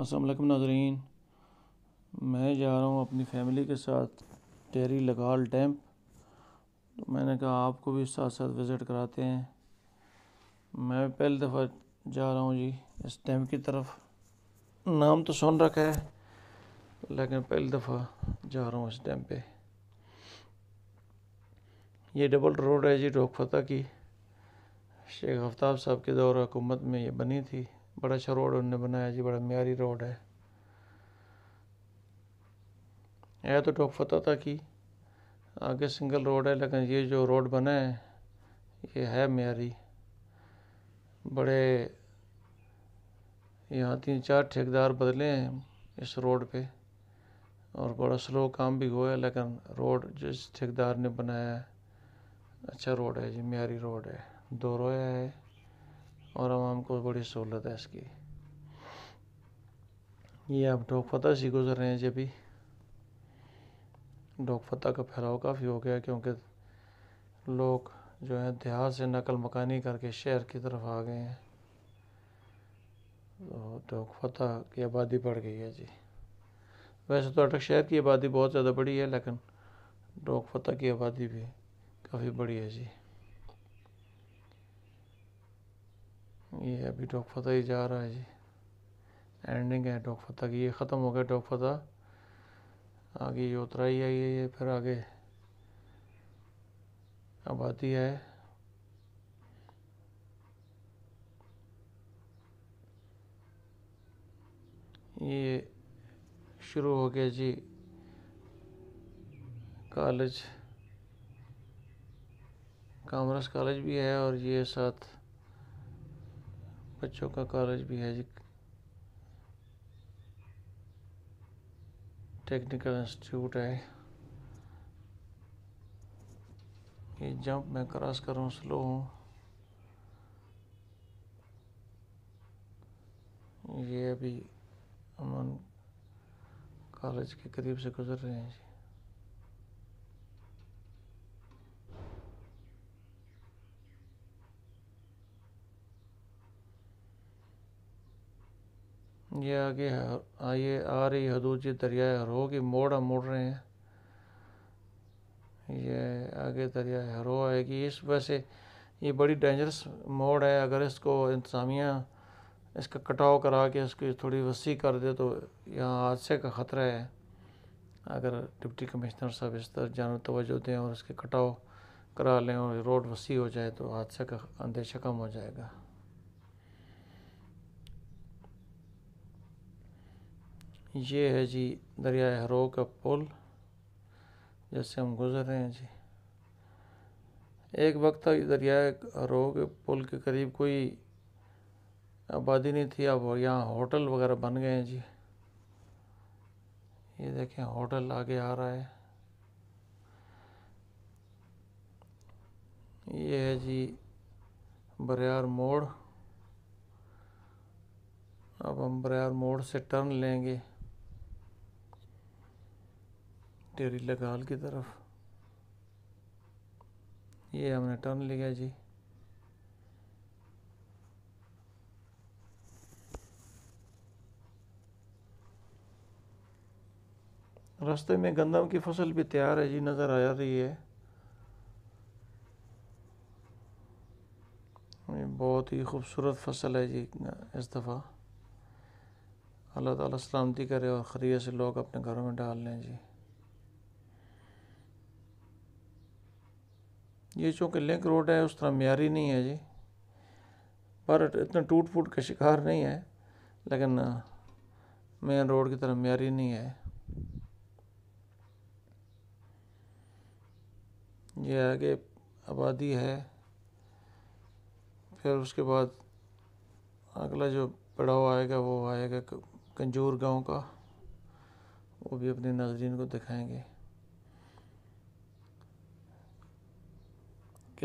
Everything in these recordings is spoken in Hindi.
असलम नाजरीन मैं जा रहा हूँ अपनी फैमिली के साथ टेरी लगाल डैम तो मैंने कहा आपको भी साथ साथ विज़िट कराते हैं मैं पहली दफ़ा जा रहा हूँ जी इस डैम की तरफ नाम तो सुन रखा है लेकिन पहली दफ़ा जा रहा हूँ इस डैम पे ये डबल रोड है जी रोक फतह की शेख आफ्ताब साहब के दौर हुकूमत में ये बनी थी बड़ा अच्छा रोड उन्होंने बनाया जी बड़ा म्यारी रोड है यह तो टोक फतह था कि आगे सिंगल रोड है लेकिन ये जो रोड बना है ये है म्यारी बड़े यहाँ तीन चार ठेकेदार बदले हैं इस रोड पे और बड़ा स्लो काम भी हुआ है लेकिन रोड जिस ठेकेदार ने बनाया है अच्छा रोड है जी म्यारी रोड है दो रोया है और आवाम को बड़ी सहूलत है इसकी ये आप डोक फतह से गुजर रहे हैं जब भी डोक फतह का फैलाव काफ़ी हो गया क्योंकि लोग जो है देहात से नकल मकानी करके शहर की तरफ आ गए हैं तो डोक फतह की आबादी बढ़ गई है जी वैसे तो अटक शहर की आबादी बहुत ज़्यादा बड़ी है लेकिन डोक फतह की आबादी भी काफ़ी बड़ी है जी ये अभी डॉग फतह ही जा रहा है जी एंडिंग है डॉग फतह की ये ख़त्म हो गया डॉग फतह आगे योत्रा ही आई है ये फिर आगे आबादी है ये शुरू हो गया जी कॉलेज कॉमर्स कॉलेज भी है और ये साथ बच्चों का कॉलेज भी है जी टेक्निकल इंस्टीट्यूट है ये जंप मैं क्रॉस कर रहा स्लो हूँ ये अभी अमन कॉलेज के करीब से गुजर रहे हैं जी ये आगे आइए आ रही जी दरियाए हरो की मोड़ हम मुड़ रहे हैं ये आगे दरियाए हरो आएगी इस वैसे ये बड़ी डेंजरस मोड़ है अगर इसको इंतज़ामिया इसका कटाव करा के इसकी थोड़ी वसी कर दे तो यहाँ हादसे का ख़तरा है अगर डिप्टी कमिश्नर साहब इस तरह जान तोज्जो दें और इसके कटाव करा लें और रोड वसी हो जाए तो हादसे का अंदेशा कम हो जाएगा ये है जी दरिया हरो का पुल जैसे हम गुज़र रहे हैं जी एक वक्त था दरिया हरो के पुल के करीब कोई आबादी नहीं थी अब यहाँ होटल वगैरह बन गए हैं जी ये देखें होटल आगे आ रहा है ये है जी बरियार मोड़ अब हम बरियार मोड़ से टर्न लेंगे टेरी लगाल की तरफ ये हमने टर्न लिया जी रास्ते में गंदम की फसल भी तैयार है जी नज़र आ रही है बहुत ही खूबसूरत फसल है जी इस दफ़ा अल्लाह ताला सलामती करे और खरीय से लोग अपने घरों में डाल लें जी ये चूँकि लिंक रोड है उस तरह म्यारी नहीं है जी पर इतना टूट फूट का शिकार नहीं है लेकिन मेन रोड की तरह म्यारी नहीं है ये आगे आबादी है फिर उसके बाद अगला जो पड़ाव आएगा वो आएगा कंजूर गांव का वो भी अपने नाजरीन को दिखाएंगे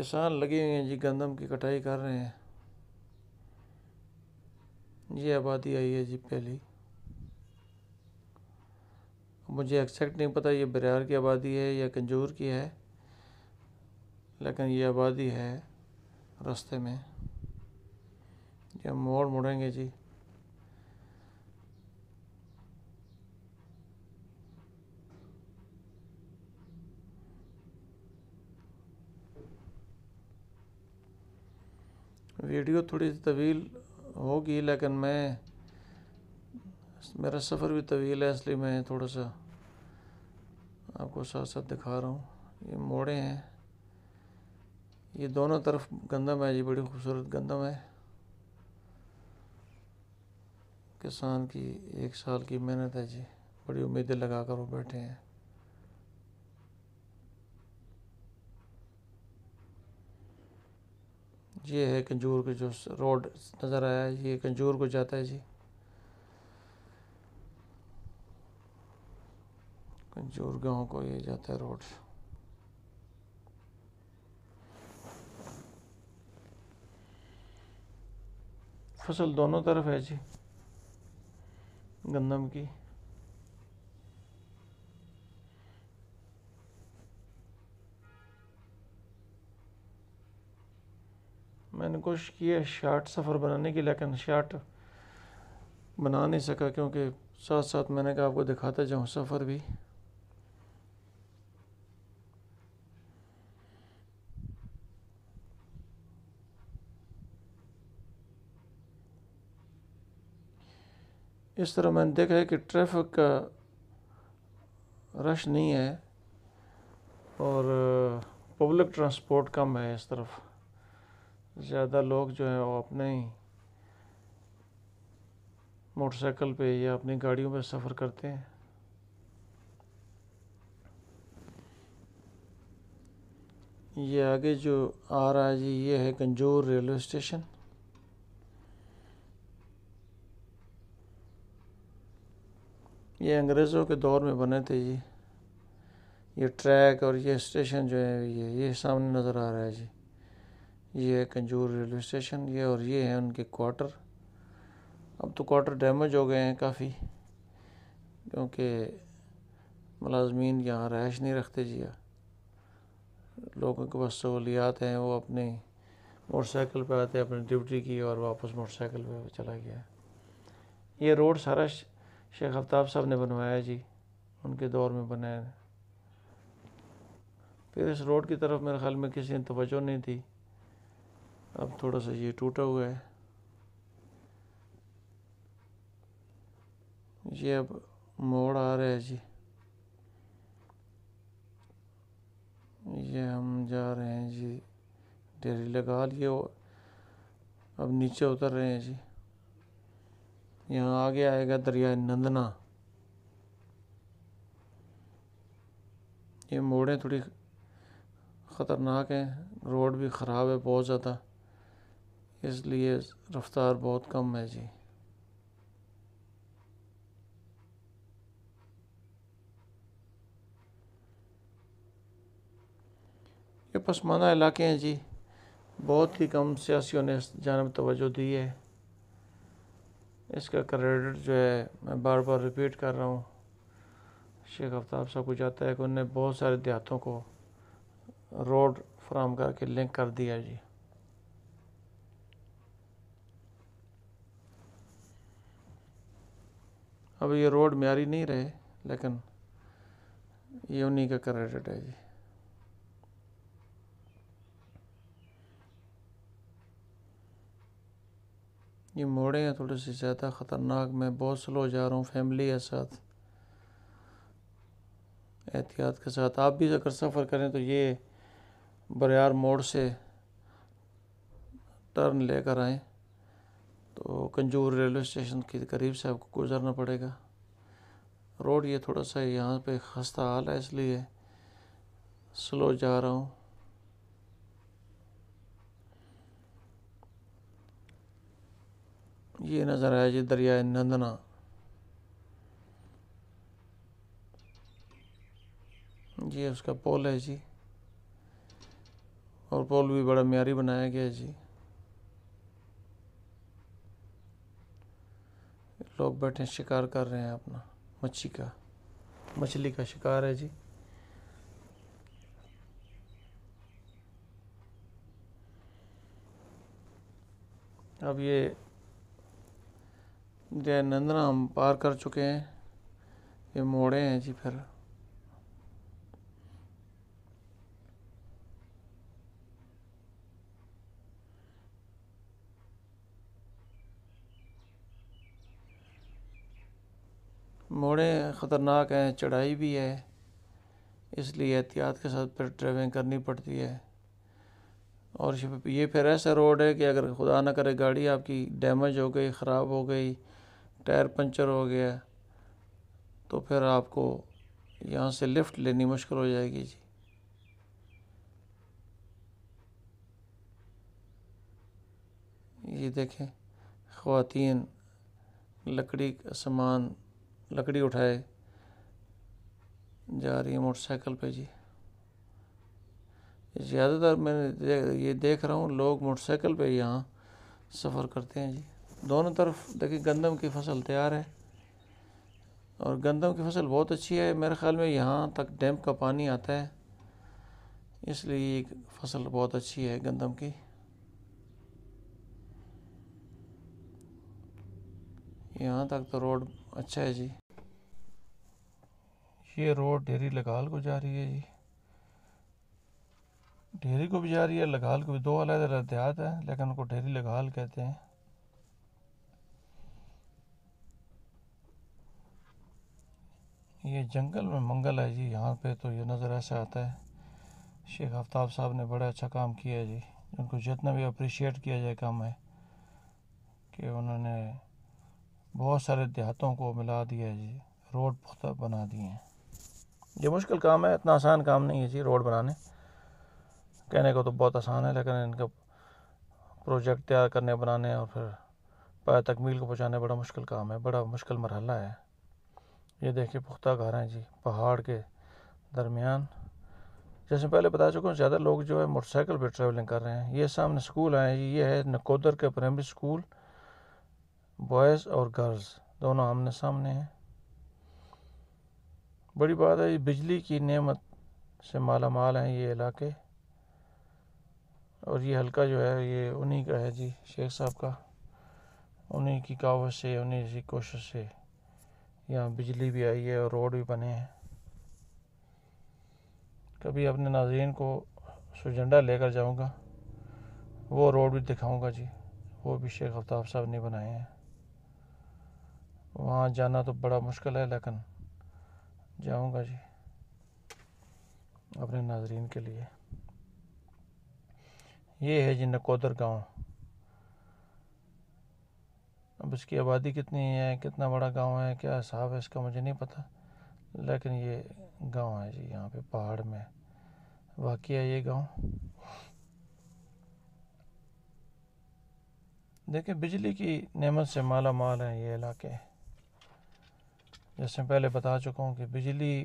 किसान लगे हुए हैं जी गंदम की कटाई कर रहे हैं ये आबादी आई है जी पहली मुझे एक्सैक्ट नहीं पता ये बरियार की आबादी है या कंजूर की है लेकिन ये आबादी है रास्ते में जब मोड़ मुड़ेंगे जी वीडियो थोड़ी तवील होगी लेकिन मैं मेरा सफ़र भी तवील है इसलिए मैं थोड़ा सा आपको साथ साथ दिखा रहा हूँ ये मोड़े हैं ये दोनों तरफ गंदम है जी बड़ी खूबसूरत गंदम है किसान की एक साल की मेहनत है जी बड़ी उम्मीदें लगा कर वो बैठे हैं ये है कंजूर के जो रोड नज़र आया ये कंजूर को जाता है जी कंजूर गांव को ये जाता है रोड फसल दोनों तरफ है जी गंदम की लेकिन कोशिश की है शार्ट सफ़र बनाने की लेकिन शार्ट बना नहीं सका क्योंकि साथ साथ मैंने कहा आपको दिखाता जाऊँ सफ़र भी इस तरह मैंने देखा है कि ट्रैफिक का रश नहीं है और पब्लिक ट्रांसपोर्ट कम है इस तरफ ज़्यादा लोग जो हैं वो अपने ही मोटरसाइकिल पे या अपनी गाड़ियों पे सफ़र करते हैं ये आगे जो आ रहा है जी ये है कंजोर रेलवे स्टेशन ये अंग्रेज़ों के दौर में बने थे जी ये ट्रैक और ये स्टेशन जो है ये ये सामने नज़र आ रहा है जी ये है कंजूर रेलवे स्टेशन ये और ये है उनके क्वार्टर अब तो क्वार्टर डैमेज हो गए हैं काफ़ी क्योंकि मुलाजमीन यहाँ रहाइश नहीं रखते जिया लोगों के पास सहूलियात हैं वो अपने मोटरसाइकिल पे आते अपनी ड्यूटी की और वापस मोटरसाइकिल पे चला गया ये रोड सारा शेख आफ्ताब साहब ने बनवाया जी उनके दौर में बनाया फिर इस रोड की तरफ मेरे ख्याल में किसी ने तोज्जो नहीं थी अब थोड़ा सा ये टूटा हुआ है ये अब मोड़ आ रहा है जी ये हम जा रहे हैं जी डेरी लगा लिए अब नीचे उतर रहे हैं जी यहाँ आगे आएगा दरिया नंदना ये मोड़ें थोड़ी ख़तरनाक हैं रोड भी ख़राब है बहुत ज़्यादा इसलिए रफ्तार बहुत कम है जी ये पसमाना इलाके हैं जी बहुत ही कम सियासियों ने इस जानब तोज्जो दी है इसका क्रेडिट जो है मैं बार बार रिपीट कर रहा हूँ शेख आफ्ताब साहब को जाता है कि उन्होंने बहुत सारे देहातों को रोड फ्राहम करके लिंक कर दिया जी अब ये रोड म्यारी नहीं रहे लेकिन ये उन्हीं का क्रेडिट है जी ये मोड़े हैं थोड़े से ज़्यादा ख़तरनाक मैं बहुत स्लो जा रहा हूँ फैमिली है साथ एहतियात के साथ आप भी अगर सफ़र करें तो ये बरियार मोड़ से टर्न लेकर आएँ तो कंजूर रेलवे स्टेशन के करीब से आपको गुजरना पड़ेगा रोड ये थोड़ा सा यहाँ पे खस्ता हाल है इसलिए स्लो जा रहा हूँ ये नज़र आया जी दरियाए नंदना जी उसका पोल है जी और पोल भी बड़ा म्यारी बनाया गया है जी लोग बैठे शिकार कर रहे हैं अपना मच्छी का मछली का शिकार है जी अब ये जय नंदना हम पार कर चुके हैं ये मोड़े हैं जी फिर मोड़े ख़तरनाक हैं चढ़ाई भी है इसलिए एहतियात के साथ फिर ड्राइविंग करनी पड़ती है और ये फिर ऐसा रोड है कि अगर खुदा ना करे गाड़ी आपकी डैमेज हो गई ख़राब हो गई टायर पंचर हो गया तो फिर आपको यहाँ से लिफ्ट लेनी मुश्किल हो जाएगी जी ये देखें ख़वातीन लकड़ी का सामान लकड़ी उठाए जा रही है मोटरसाइकिल पे जी ज़्यादातर मैं ये देख रहा हूँ लोग मोटरसाइकिल पे यहाँ सफ़र करते हैं जी दोनों तरफ देखिए गंदम की फसल तैयार है और गंदम की फसल बहुत अच्छी है मेरे ख़्याल में यहाँ तक डैम का पानी आता है इसलिए ये फसल बहुत अच्छी है गंदम की यहाँ तक तो रोड अच्छा है जी ये रोड डेरी लगाल को जा रही है जी डेरी को भी जा रही है लगाल को भी दो अलग अलग देहात है लेकिन उनको डेरी लगाल कहते हैं ये जंगल में मंगल है जी यहाँ पे तो ये नज़र ऐसा आता है शेख आफ्ताब साहब ने बड़ा अच्छा काम किया है जी उनको जितना भी अप्रिशिएट किया जाए काम है कि उन्होंने बहुत सारे देहातों को मिला दिया है जी रोड पुख्ता बना दिए हैं ये मुश्किल काम है इतना आसान काम नहीं है जी रोड बनाने कहने को तो बहुत आसान है लेकिन इनका प्रोजेक्ट तैयार करने बनाने और फिर पाया तकमील को पहुँचाने बड़ा मुश्किल काम है बड़ा मुश्किल मरहला है ये देखिए पुख्ता घर हैं जी पहाड़ के दरमियान जैसे पहले बता चुका हूँ ज़्यादा लोग जो है मोटरसाइकिल पर ट्रैवलिंग कर रहे हैं ये सामने स्कूल आए हैं ये है नकोदर के प्राइमरी स्कूल बॉयज़ और गर्ल्स दोनों आमने सामने हैं बड़ी बात है बिजली की नेमत से माला माल हैं ये इलाके और ये हल्का जो है ये उन्हीं का है जी शेख साहब का उन्हीं की कावत से उन्हीं की कोशिश से यहाँ बिजली भी आई है और रोड भी बने हैं कभी अपने नाजरन को सुजंडा लेकर जाऊँगा वो रोड भी दिखाऊँगा जी वो भी शेख अफ्ताब साहब ने बनाए हैं वहाँ जाना तो बड़ा मुश्किल है लेकिन जाऊँगा जी अपने नाजरीन के लिए ये है जी नकोदर गांव अब इसकी आबादी कितनी है कितना बड़ा गांव है क्या हिसाब है इसका मुझे नहीं पता लेकिन ये गांव है जी यहाँ पे पहाड़ में वाकई है ये गांव देखिए बिजली की नेमत से माला माल हैं ये इलाके जैसे पहले बता चुका हूँ कि बिजली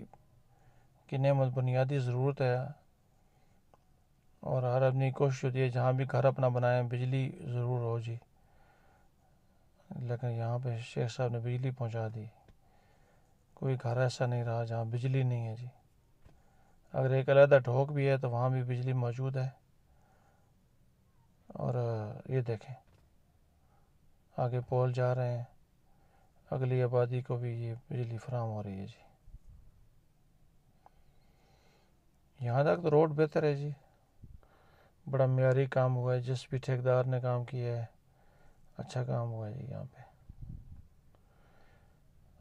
की नमत बुनियादी ज़रूरत है और हर आदमी कोशिश होती है जहाँ भी घर अपना बनाएं बिजली ज़रूर हो जी लेकिन यहाँ पे शेख साहब ने बिजली पहुँचा दी कोई घर ऐसा नहीं रहा जहाँ बिजली नहीं है जी अगर एक अलहदा ढोक भी है तो वहाँ भी बिजली मौजूद है और ये देखें आगे पोल जा रहे हैं अगली आबादी को भी ये बिजली फ्राहम हो रही है जी यहाँ तक तो रोड बेहतर है जी बड़ा मीरी काम हुआ है जिस भी ठेकेदार ने काम किया है अच्छा काम हुआ है जी यहाँ पे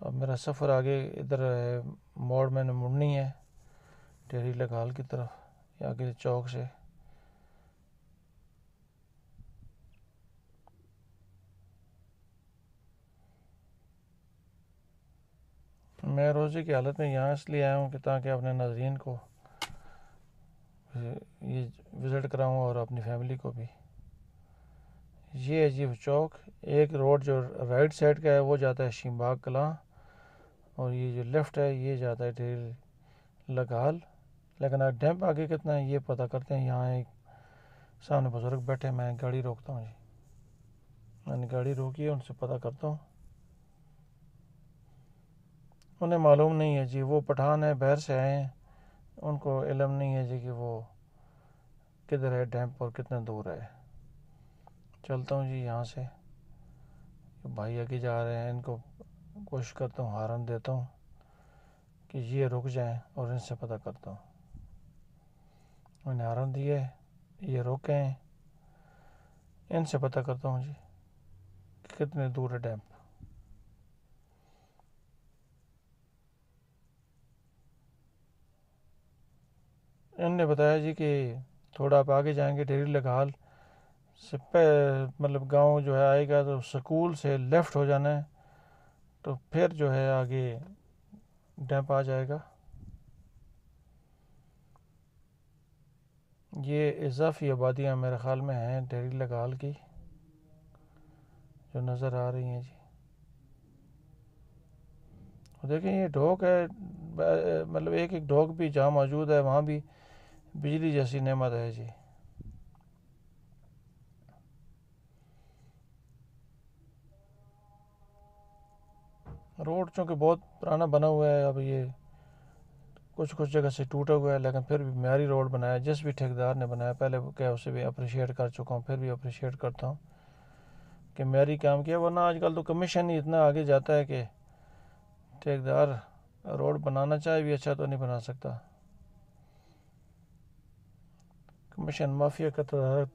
अब मेरा सफ़र आगे इधर है मोड़ मैंने मुड़नी है डेरी लगाल की तरफ या आगे चौक से मैं रोज़े की हालत में यहाँ इसलिए आया हूँ कि ताकि अपने नाजरन को ये विज़िट कराऊँ और अपनी फैमिली को भी ये है जी चौक एक रोड जो राइट साइड का है वो जाता है शिमबाग कला और ये जो लेफ़्ट है ये जाता है ढेर लगाल लेकिन अगर डैम आगे कितना है ये पता करते हैं यहाँ एक सामने बुज़ुर्ग बैठे मैं गाड़ी रोकता हूँ जी मैंने गाड़ी रोकी है उनसे पता करता हूँ उन्हें मालूम नहीं है जी वो पठान है बहर से आए हैं उनको इलम नहीं है जी कि वो किधर है डैम्प और कितने दूर है चलता हूँ जी यहाँ से भाई आगे जा रहे हैं इनको कोशिश करता हूँ हारन देता हूँ कि ये रुक जाएं और इनसे पता करता हूँ मैंने हारन दिए ये रुके हैं इनसे पता करता हूँ जी कि कितने दूर है डैम्प इनने बताया जी कि थोड़ा आप आगे जाएंगे डेरी लगाल से मतलब गांव जो है आएगा तो स्कूल से लेफ़्ट हो जाना है तो फिर जो है आगे डैम्प आ जाएगा ये इजाफी आबादियाँ मेरे ख़्याल में हैं डेरी लगाल की जो नज़र आ रही हैं जी देखें ये ढोक है मतलब एक एक ढोक भी जहाँ मौजूद है वहाँ भी बिजली जैसी नेमत है जी रोड चूँकि बहुत पुराना बना हुआ है अब ये कुछ कुछ जगह से टूटा हुआ है लेकिन फिर भी म्यारी रोड बनाया जिस भी ठेकेदार ने बनाया पहले क्या उसे भी अप्रिशिएट कर चुका हूँ फिर भी अप्रिशिएट करता हूँ कि म्यारी काम किया वरना आजकल तो कमीशन ही इतना आगे जाता है कि ठेकेदार रोड बनाना चाहे भी अच्छा तो नहीं बना सकता कमीशन माफिया का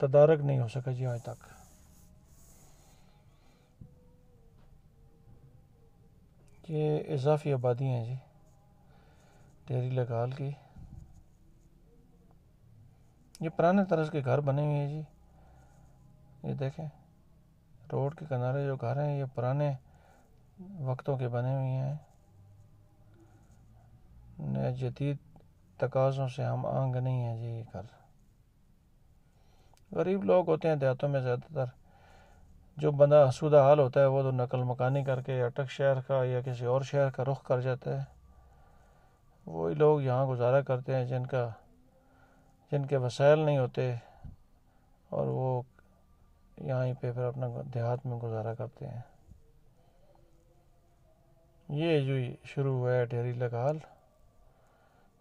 तदारक नहीं हो सका जी आज तक ये इजाफी आबादी हैं जी डेरी लगाल की ये पुराने तरह के घर बने हुए हैं जी ये देखें रोड के किनारे जो घर हैं ये पुराने वक्तों के बने हुए हैं नए जदीद तकाज़ों से हम आंग नहीं है जी ये घर गरीब लोग होते हैं देहातों में ज़्यादातर जो बंदा आसूदा हाल होता है वो तो नकल मकानी करके अटक शहर का या किसी और शहर का रुख कर जाता है वही लोग यहाँ गुजारा करते हैं जिनका जिनके वसाइल नहीं होते और वो यहाँ पे फिर अपना देहात में गुजारा करते हैं ये जो शुरू हुआ है ढेरीला का हाल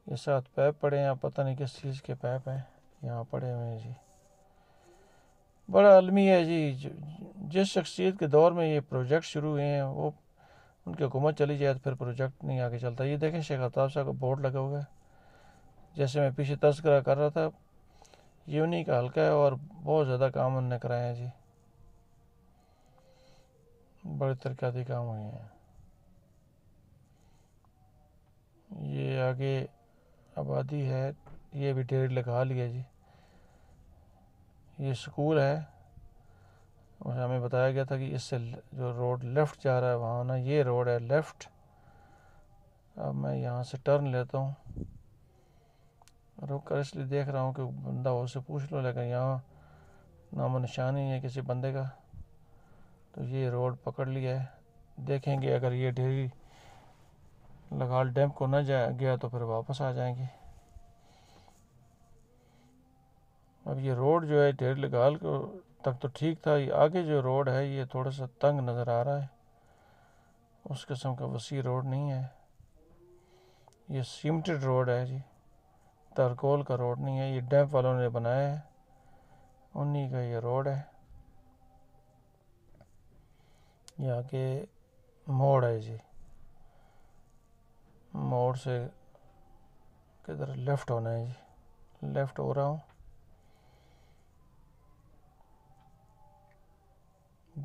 ये साथ पैप पड़े हैं पता नहीं किस चीज़ के पैप हैं यहाँ पड़े हुए हैं जी बड़ा अलमी है जी जिस शख्सियत के दौर में ये प्रोजेक्ट शुरू हुए हैं वो उनकी हुकूमत चली जाए तो फिर प्रोजेक्ट नहीं आगे चलता ये देखें शेख अताब साहब का बोर्ड लगा हुआ है जैसे मैं पीछे तस्करा कर रहा था ये उन्हीं का हल्का है और बहुत ज़्यादा काम उनने कराए हैं जी बड़े तरक्याती काम हुए हैं ये आगे आबादी है ये भी डेढ़ लगा लिया जी ये स्कूल है और हमें बताया गया था कि इससे जो रोड लेफ़्ट जा रहा है वहाँ ना ये रोड है लेफ़्ट अब मैं यहाँ से टर्न लेता हूँ रुक कर इसलिए देख रहा हूँ कि बंदा हो उससे पूछ लो लेकिन यहाँ नामो निशान ही है किसी बंदे का तो ये रोड पकड़ लिया है देखेंगे अगर ये ढेरी लगाल डैम को ना जाया गया तो फिर वापस आ जाएंगे अब ये रोड जो है डेढ़ लगाल को तक तो ठीक था ये आगे जो रोड है ये थोड़ा सा तंग नज़र आ रहा है उस किस्म का वसी रोड नहीं है ये सीमटेड रोड है जी तरकोल का रोड नहीं है ये डैम्प वालों ने बनाया है उन्हीं का ये रोड है ये आगे मोड़ है जी मोड़ से किधर लेफ़्ट होना है जी लेफ़्ट हो रहा हूँ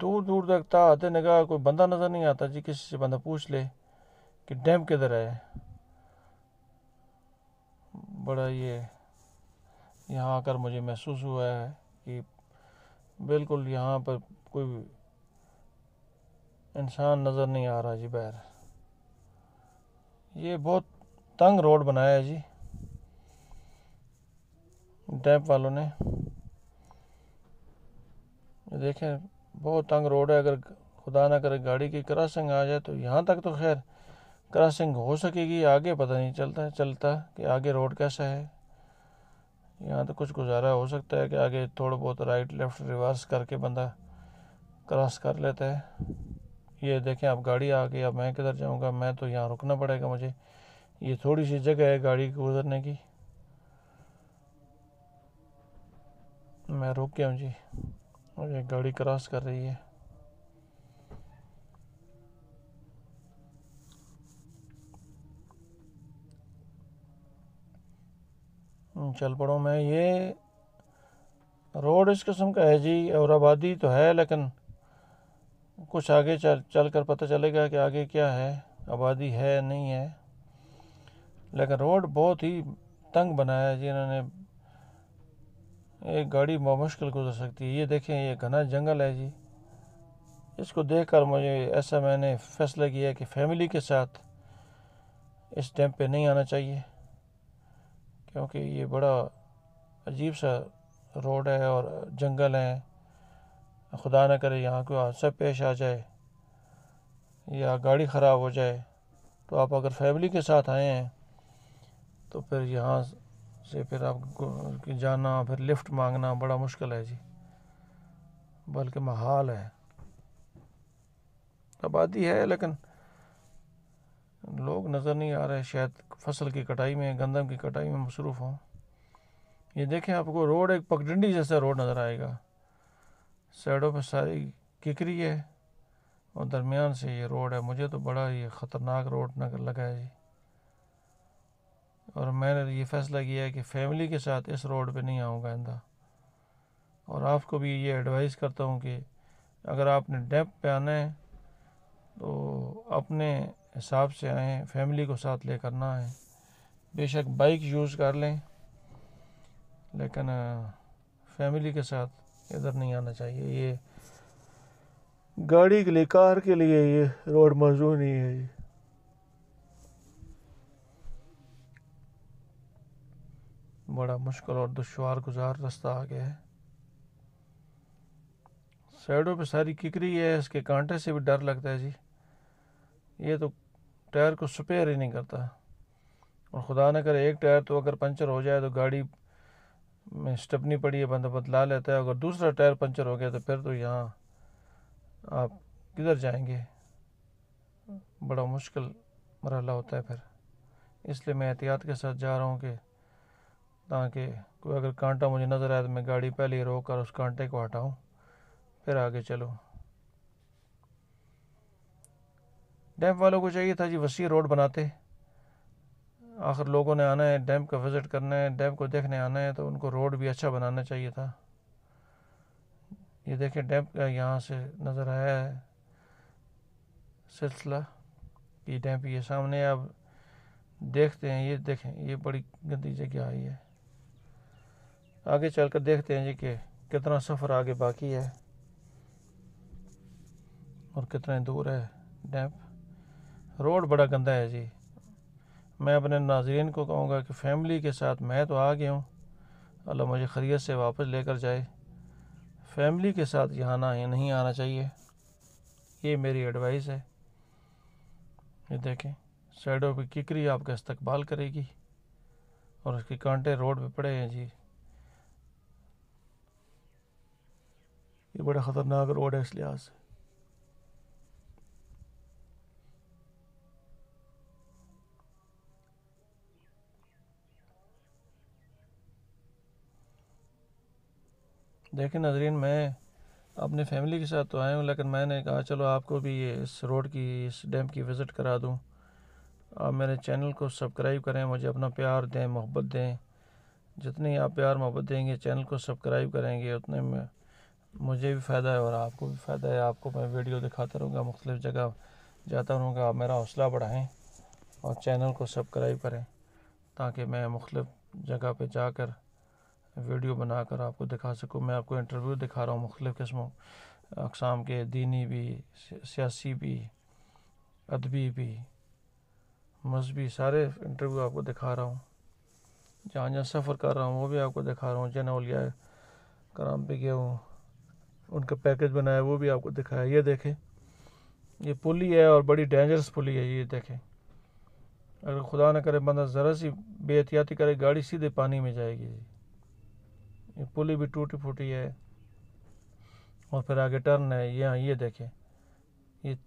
दूर दूर तक था आते निगाह कोई बंदा नज़र नहीं आता जी किसी से बंदा पूछ ले कि डैम किधर है बड़ा ये यहाँ आकर मुझे महसूस हुआ है कि बिल्कुल यहाँ पर कोई इंसान नज़र नहीं आ रहा जी बैर ये बहुत तंग रोड बनाया है जी डैम वालों ने देखें बहुत तंग रोड है अगर खुदा ना करे गाड़ी की क्रॉसिंग आ जाए तो यहाँ तक तो खैर क्रॉसिंग हो सकेगी आगे पता नहीं चलता चलता कि आगे रोड कैसा है यहाँ तो कुछ गुजारा हो सकता है कि आगे थोड़ा बहुत राइट लेफ्ट रिवर्स करके बंदा क्रॉस कर लेता है ये देखें आप गाड़ी आ गई अब मैं किधर जाऊँगा मैं तो यहाँ रुकना पड़ेगा मुझे ये थोड़ी सी जगह है गाड़ी गुजरने की मैं रुक गया हूँ जी और ये गाड़ी क्रॉस कर रही है हम्म, चल पड़ो मैं ये रोड इस किस्म का है जी और आबादी तो है लेकिन कुछ आगे चल चल कर पता चलेगा कि आगे क्या है आबादी है नहीं है लेकिन रोड बहुत ही तंग बनाया है जी इन्होंने एक गाड़ी मुश्किल गुजर सकती है ये देखें ये घना जंगल है जी इसको देखकर मुझे ऐसा मैंने फैसला किया कि फैमिली के साथ इस डैम पे नहीं आना चाहिए क्योंकि ये बड़ा अजीब सा रोड है और जंगल है खुदा न करे यहाँ कोई हादसा पेश आ जाए या गाड़ी ख़राब हो जाए तो आप अगर फैमिली के साथ आए हैं तो फिर यहाँ से फिर आप जाना फिर लिफ्ट मांगना बड़ा मुश्किल है जी बल्कि महाल है आबादी है लेकिन लोग नज़र नहीं आ रहे शायद फसल की कटाई में गंदम की कटाई में मसरूफ़ हों ये देखें आपको रोड एक पगडंडी जैसा रोड नज़र आएगा साइडों पर सारी किकरी है और दरमियान से ये रोड है मुझे तो बड़ा ये ख़तरनाक रोड लगा है जी और मैंने ये फैसला किया है कि फैमिली के साथ इस रोड पे नहीं आऊँगा आंदा और आपको भी ये एडवाइस करता हूँ कि अगर आपने डेप पे आना है तो अपने हिसाब से आएँ फैमिली को साथ लेकर ना आएँ बेशक बाइक यूज़ कर लें लेकिन फैमिली के साथ इधर नहीं आना चाहिए ये गाड़ी के लिए कार के लिए ये रोड मौजूद नहीं है बड़ा मुश्किल और दुशवार गुजार रास्ता आ गया है साइडों पे सारी किकरी है इसके कांटे से भी डर लगता है जी ये तो टायर को स्पेयर ही नहीं करता और खुदा न करे एक टायर तो अगर पंचर हो जाए तो गाड़ी में स्टपनी पड़ी है बंदा बदला लेता है अगर दूसरा टायर पंचर हो गया तो फिर तो यहाँ आप किधर जाएंगे बड़ा मुश्किल मरहला होता है फिर इसलिए मैं एहतियात के साथ जा रहा हूँ कि ताकि कोई अगर कांटा मुझे नज़र आए तो मैं गाड़ी पहले ही रोक कर उस कांटे को हटाऊँ फिर आगे चलो डैम वालों को चाहिए था जी वसी रोड बनाते आखिर लोगों ने आना है डैम का विज़िट करना है डैम को देखने आना है तो उनको रोड भी अच्छा बनाना चाहिए था ये देखें डैम का यहाँ से नज़र आया है सिलसिला ये डैम ये सामने आप देखते हैं ये देखें ये बड़ी गंदी जगह आई है आगे चल कर देखते हैं जी कि कितना सफ़र आगे बाकी है और कितना दूर है डैम्प रोड बड़ा गंदा है जी मैं अपने नाजरन को कहूँगा कि फैमिली के साथ मैं तो आ गया हूँ अल्लाह मुझे खरीत से वापस लेकर जाए फैमिली के साथ यहाँ ना या नहीं आना चाहिए ये मेरी एडवाइस है ये देखें साइडों पर किकरी आपका इस्तकबाल करेगी और उसके कांटे रोड पे पड़े हैं जी ये बड़ा ख़तरनाक रोड है इस लिहाज से देखें नजरीन मैं अपने फैमिली के साथ तो आया हूँ लेकिन मैंने कहा चलो आपको भी ये इस रोड की इस डैम की विज़िट करा दूँ आप मेरे चैनल को सब्सक्राइब करें मुझे अपना प्यार दें मोहब्बत दें जितनी आप प्यार मोहब्बत देंगे चैनल को सब्सक्राइब करेंगे उतने में मुझे भी फ़ायदा है और आपको भी फ़ायदा है आपको मैं वीडियो दिखाता रहूँगा मुख्तलिफ़ जगह जाता रहूँगा आप मेरा हौसला बढ़ाएँ और चैनल को सब्सक्राइब करें ताकि मैं मुख्तलिफ़ जगह पर जाकर वीडियो बनाकर आपको दिखा सकूँ मैं आपको इंटरव्यू दिखा रहा हूँ मुख्तु किस्मों अकसाम के दीनी भी सियासी भी अदबी भी मजहबी सारे इंटरव्यू आपको दिखा रहा हूँ जहाँ जहाँ सफ़र कर रहा हूँ वो भी आपको दिखा रहा हूँ जन उलिया कराम पे गया हूँ उनका पैकेज बनाया वो भी आपको दिखाया ये देखें ये पुली है और बड़ी डेंजरस पुली है ये देखें अगर खुदा ना करे बंदा ज़रा सी बेहतियाती करे गाड़ी सीधे पानी में जाएगी जी ये पुली भी टूटी फूटी है और फिर आगे टर्न है यहाँ ये देखें ये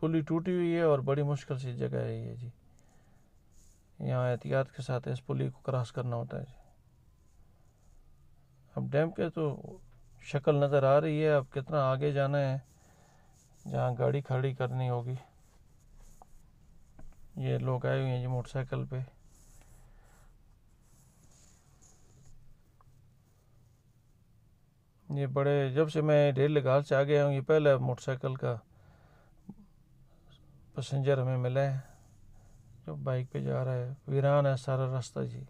पुली टूटी हुई है और बड़ी मुश्किल सी जगह है ये जी यहाँ एहतियात के साथ इस पुली को क्रॉस करना होता है जी अब डैम के तो शक्ल नज़र आ रही है अब कितना आगे जाना है जहाँ गाड़ी खड़ी करनी होगी ये लोग आए हुए हैं जी मोटरसाइकिल पे ये बड़े जब से मैं ढेर लगा से आ गया हूँ ये पहला मोटरसाइकिल का पैसेंजर हमें मिला है जो बाइक पे जा रहा है वीरान है सारा रास्ता जी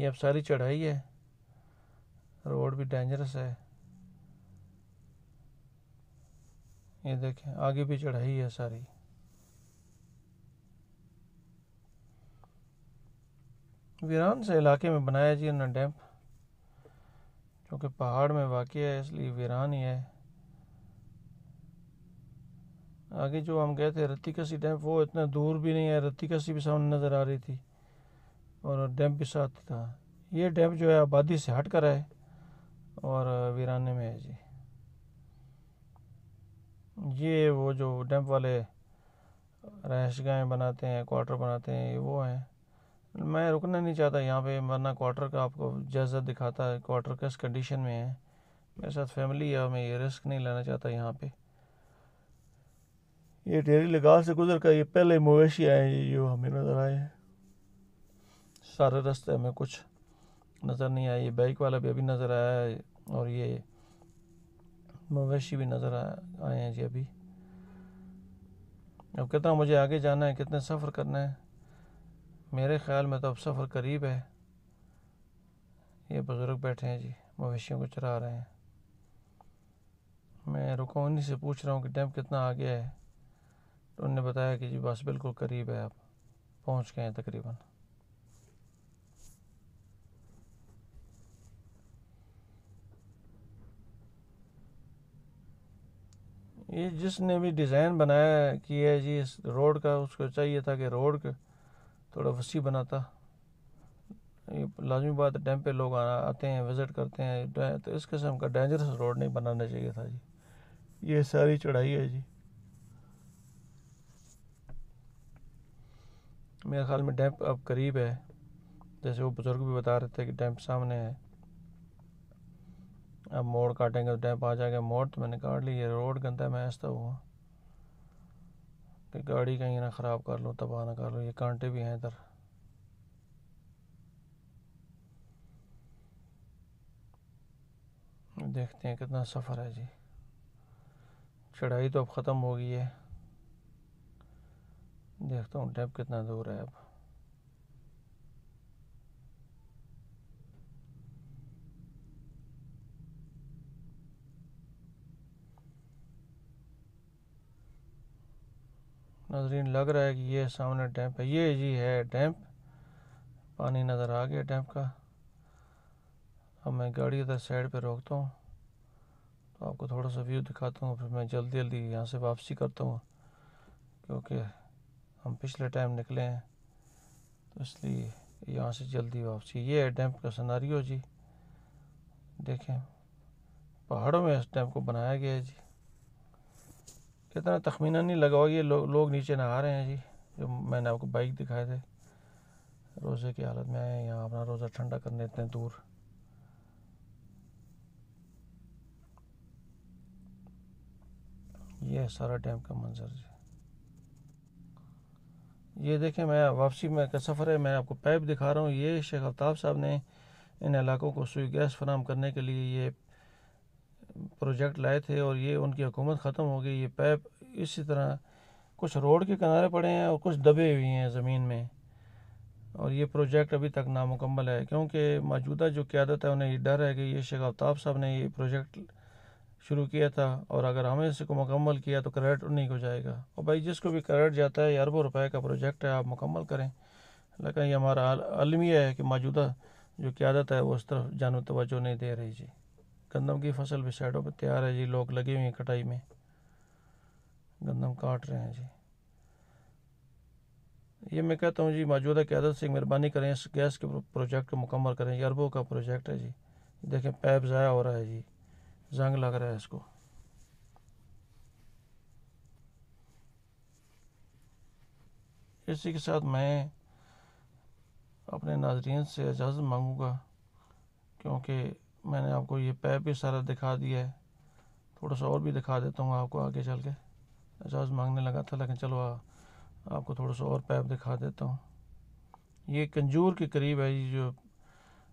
ये अब सारी चढ़ाई है रोड भी डेंजरस है ये देखें आगे भी चढ़ाई है सारी वीरान से इलाके में बनाया जी ना डैम क्योंकि पहाड़ में वाक़ है इसलिए वीरान ही है आगे जो हम गए थे कसी डैम वो इतना दूर भी नहीं है कसी भी सामने नज़र आ रही थी और डैम भी साथ था ये डैम जो है आबादी से हट कर है और वीराने में है जी ये वो जो डैम्प वाले रहशगाहें बनाते हैं क्वार्टर बनाते हैं ये वो हैं मैं रुकना नहीं चाहता यहाँ पे वरना क्वार्टर का आपको जायजा दिखाता है क्वार्टर किस कंडीशन में है मेरे साथ फैमिली है मैं ये रिस्क नहीं लेना चाहता यहाँ पे ये डेरी लगा से गुजर कर ये पहले मवेशी आए ये जो हमें नज़र आए सारे रास्ते हमें कुछ नज़र नहीं आया ये बाइक वाला भी अभी नज़र आया है और ये मवेशी भी नज़र आए हैं जी अभी अब कितना मुझे आगे जाना है कितने सफ़र करना है मेरे ख्याल में तो अब सफ़र करीब है ये बुज़ुर्ग बैठे हैं जी मवेशियों को चरा रहे हैं मैं उन्हीं से पूछ रहा हूँ कि डैम कितना आ गया है तो उनने बताया कि जी बस बिल्कुल करीब है आप पहुँच गए हैं तकरीबन ये जिसने भी डिज़ाइन बनाया किया है जी इस रोड का उसको चाहिए था कि रोड थोड़ा वसी बनाता ये लाजमी बात डैम पे लोग आते हैं विज़िट करते हैं तो इस किस्म का डेंजरस रोड नहीं बनाना चाहिए था जी ये सारी चढ़ाई है जी मेरे ख्याल में डैम अब करीब है जैसे वो बुज़ुर्ग भी बता रहे थे कि डैम सामने है अब मोड़ काटेंगे तो डैप आ जाएगा मोड़ तो मैंने काट ली ये रोड गंदा मैं ऐसा हुआ कि गाड़ी कहीं ना ख़राब कर लो तबाह ना कर लो ये कांटे भी हैं इधर देखते हैं कितना सफ़र है जी चढ़ाई तो अब ख़त्म हो गई है देखता हूँ डैप कितना दूर है अब नजरीन लग रहा है कि ये सामने डैम्प है ये जी है डैम्प पानी नज़र आ गया डैम्प का अब मैं गाड़ी इधर साइड पे रोकता हूँ तो आपको थोड़ा सा व्यू दिखाता हूँ फिर मैं जल्दी जल्दी यहाँ से वापसी करता हूँ क्योंकि हम पिछले टाइम निकले हैं तो इसलिए यहाँ से जल्दी वापसी ये है डैम्प का सनारी जी देखें पहाड़ों में इस डैम को बनाया गया है जी इतना तखमीना नहीं लगा हुआ ये लो, लोग नीचे नहा रहे हैं जी जो मैंने आपको बाइक दिखाए थे रोज़े की हालत में आए यहाँ अपना रोज़ा ठंडा करने इतने दूर ये है सारा डैम का मंजर जी ये देखें मैं वापसी में का सफ़र है मैं आपको पाइप दिखा रहा हूँ ये शेख अफ्ताब साहब ने इन इलाकों को सुई गैस फराम करने के लिए ये प्रोजेक्ट लाए थे और ये उनकी हुकूमत ख़त्म हो गई ये पैप इसी तरह कुछ रोड के किनारे पड़े हैं और कुछ दबे हुए हैं ज़मीन में और ये प्रोजेक्ट अभी तक नामुकम्मल है क्योंकि मौजूदा जो क्यादत है उन्हें डर है कि ये शेख आफ्ताब साहब ने ये प्रोजेक्ट शुरू किया था और अगर हमें इसको मुकम्मल किया तो क्रेडिट उन्हीं को जाएगा और भाई जिसको भी क्रेडिट जाता है अरबों रुपए का प्रोजेक्ट है आप मुकम्मल करें लेकिन ये हमारा अलमिया है कि मौजूदा जो क्यादत है वो उस तरफ जानो तोज्जो नहीं दे रही जी गंदम की फसल भी साइडों पर तैयार है जी लोग लगे हुए हैं कटाई में गंदम काट रहे हैं जी ये मैं कहता हूँ जी मौजूदा क्यादत से मेहरबानी करें इस गैस के प्रोजेक्ट को मुकम्मल करें ये अरबों का प्रोजेक्ट है जी देखें पैप ज़ाया हो रहा है जी जंग लग रहा है इसको इसी के साथ मैं अपने नाजरन से इजाज़त मांगूँगा क्योंकि मैंने आपको ये पैप भी सारा दिखा दिया है थोड़ा सा और भी दिखा देता हूँ आपको आगे चल के एजाज़ मांगने लगा था लेकिन चलो आपको थोड़ा सा और पैप दिखा देता हूँ ये कंजूर के करीब है ये जो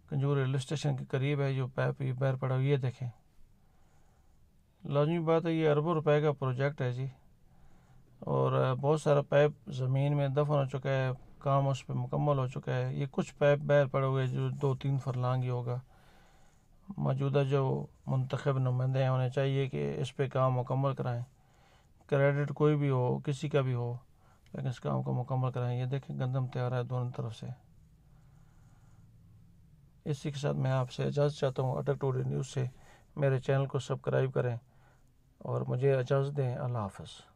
कंजूर रेलवे स्टेशन के करीब है जो पैप ये बैर पड़ा ये देखें लाजमी बात है ये अरबों रुपए का प्रोजेक्ट है जी और बहुत सारा पैप ज़मीन में दफन हो चुका है काम उस पर मुकम्मल हो चुका है ये कुछ पैप बैर पड़े हुए जो दो तीन फरलांग ही होगा मौजूदा जो मंतखब नुमाइंदे हैं उन्हें चाहिए कि इस पर काम मुकम्मल कराएँ क्रेडिट कोई भी हो किसी का भी हो लेकिन इस काम को मुकम्मल कराएँ ये देखें गंदम तैयार है दोनों तरफ से इसी के साथ मैं आपसे इजाज़त चाहता हूँ अटक टूडे न्यूज़ से मेरे चैनल को सब्सक्राइब करें और मुझे इजाज़त दें अल्लाह हाफ़